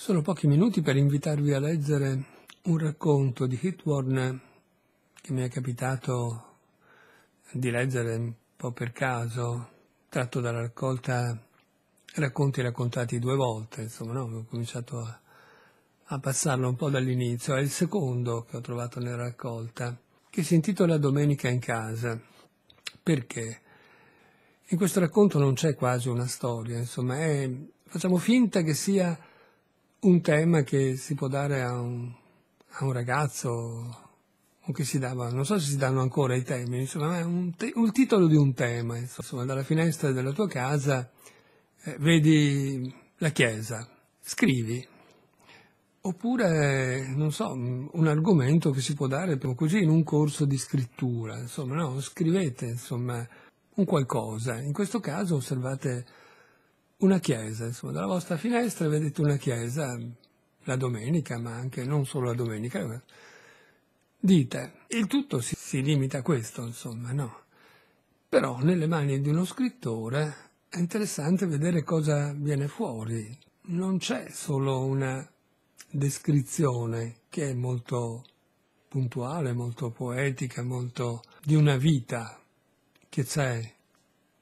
solo pochi minuti per invitarvi a leggere un racconto di Kit Warner che mi è capitato di leggere un po' per caso, tratto dalla raccolta Racconti raccontati due volte, insomma, no? ho cominciato a, a passarlo un po' dall'inizio, è il secondo che ho trovato nella raccolta, che si intitola Domenica in casa. Perché? In questo racconto non c'è quasi una storia, insomma, è, facciamo finta che sia un tema che si può dare a un, a un ragazzo o che si dava, non so se si danno ancora i temi, insomma, un, te, un titolo di un tema, insomma, dalla finestra della tua casa eh, vedi la chiesa, scrivi, oppure, non so, un argomento che si può dare così in un corso di scrittura, insomma, no? scrivete, insomma, un qualcosa, in questo caso osservate una chiesa, insomma, dalla vostra finestra vedete una chiesa, la domenica, ma anche non solo la domenica, dite, il tutto si, si limita a questo, insomma, no? Però nelle mani di uno scrittore è interessante vedere cosa viene fuori. Non c'è solo una descrizione che è molto puntuale, molto poetica, molto di una vita che c'è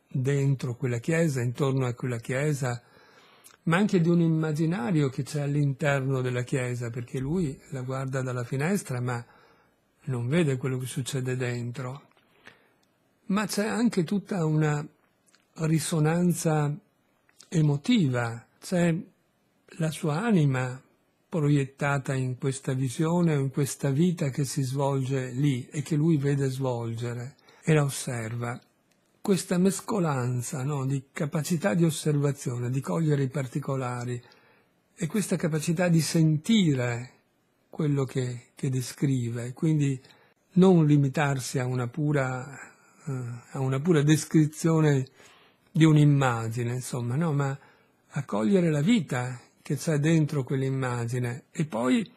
dentro quella chiesa, intorno a quella chiesa, ma anche di un immaginario che c'è all'interno della chiesa, perché lui la guarda dalla finestra ma non vede quello che succede dentro. Ma c'è anche tutta una risonanza emotiva, c'è la sua anima proiettata in questa visione in questa vita che si svolge lì e che lui vede svolgere e la osserva questa mescolanza no, di capacità di osservazione, di cogliere i particolari e questa capacità di sentire quello che, che descrive, quindi non limitarsi a una pura, uh, a una pura descrizione di un'immagine, insomma, no, ma a cogliere la vita che c'è dentro quell'immagine e poi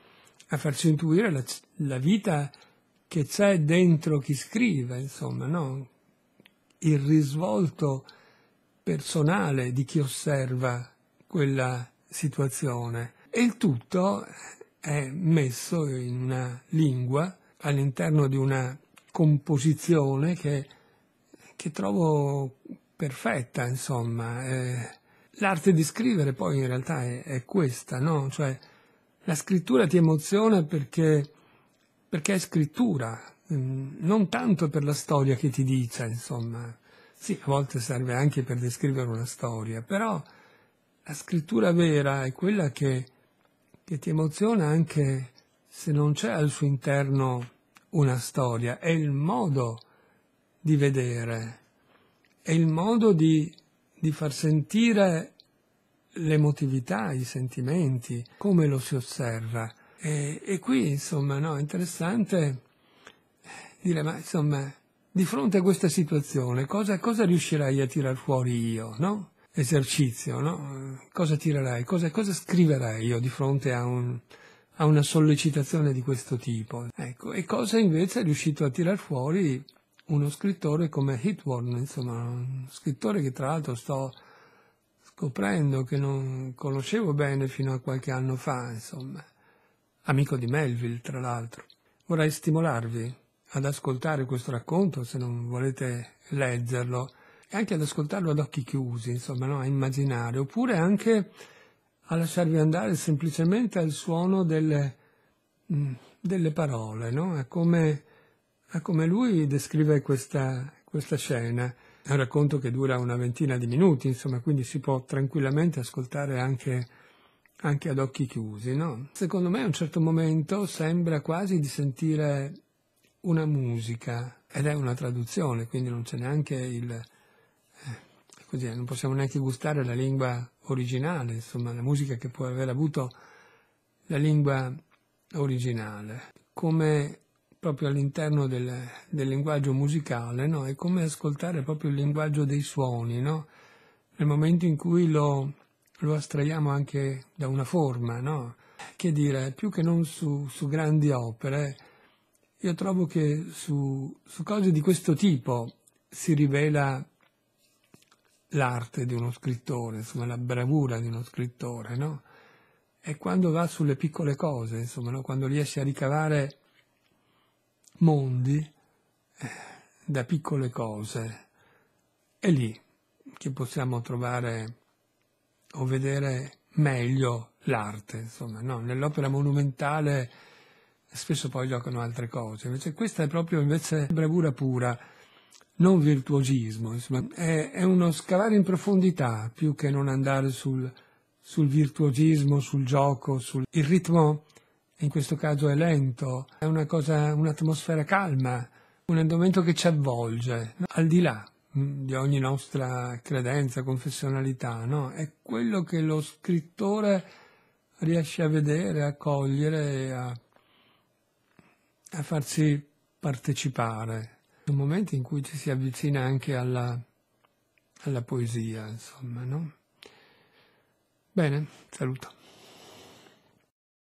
a farci intuire la, la vita che c'è dentro chi scrive, insomma, no? il risvolto personale di chi osserva quella situazione. E il tutto è messo in una lingua all'interno di una composizione che, che trovo perfetta, insomma. Eh, l'arte di scrivere poi in realtà è, è questa, no? Cioè, la scrittura ti emoziona perché perché è scrittura, mm, non tanto per la storia che ti dice, insomma, sì, a volte serve anche per descrivere una storia, però la scrittura vera è quella che, che ti emoziona anche se non c'è al suo interno una storia, è il modo di vedere, è il modo di, di far sentire l'emotività, i sentimenti, come lo si osserva. E, e qui, insomma, no, è interessante dire, ma insomma, di fronte a questa situazione, cosa, cosa riuscirai a tirar fuori io, no? Esercizio, no? Cosa tirerai? Cosa, cosa scriverai io di fronte a, un, a una sollecitazione di questo tipo? Ecco, e cosa invece è riuscito a tirar fuori uno scrittore come Hitworn, insomma, un scrittore che tra l'altro sto scoprendo, che non conoscevo bene fino a qualche anno fa, insomma amico di Melville tra l'altro. Vorrei stimolarvi ad ascoltare questo racconto, se non volete leggerlo, e anche ad ascoltarlo ad occhi chiusi, insomma, no? a immaginare, oppure anche a lasciarvi andare semplicemente al suono delle, mm, delle parole, no? a, come, a, come, lui descrive questa, questa scena. È un racconto che dura una ventina di minuti, insomma, quindi si può tranquillamente ascoltare anche anche ad occhi chiusi, no? Secondo me a un certo momento sembra quasi di sentire una musica ed è una traduzione, quindi non c'è neanche il... Eh, così, non possiamo neanche gustare la lingua originale, insomma, la musica che può aver avuto la lingua originale, come proprio all'interno del, del linguaggio musicale, no? È come ascoltare proprio il linguaggio dei suoni, no? Nel momento in cui lo lo astraiamo anche da una forma, no? Che dire, più che non su, su grandi opere, io trovo che su, su cose di questo tipo si rivela l'arte di uno scrittore, insomma, la bravura di uno scrittore, no? È quando va sulle piccole cose, insomma, no? quando riesce a ricavare mondi eh, da piccole cose. È lì che possiamo trovare o vedere meglio l'arte, insomma, no? nell'opera monumentale spesso poi giocano altre cose, invece questa è proprio invece bravura pura, non virtuosismo, insomma, è, è uno scavare in profondità più che non andare sul, sul virtuosismo, sul gioco, sul... il ritmo in questo caso è lento, è una cosa, un'atmosfera calma, un andamento che ci avvolge, no? al di là Mm, di ogni nostra credenza, confessionalità, no? È quello che lo scrittore riesce a vedere, a cogliere, a, a farsi partecipare. Un momento in cui ci si avvicina anche alla, alla poesia, insomma, no? Bene, saluto.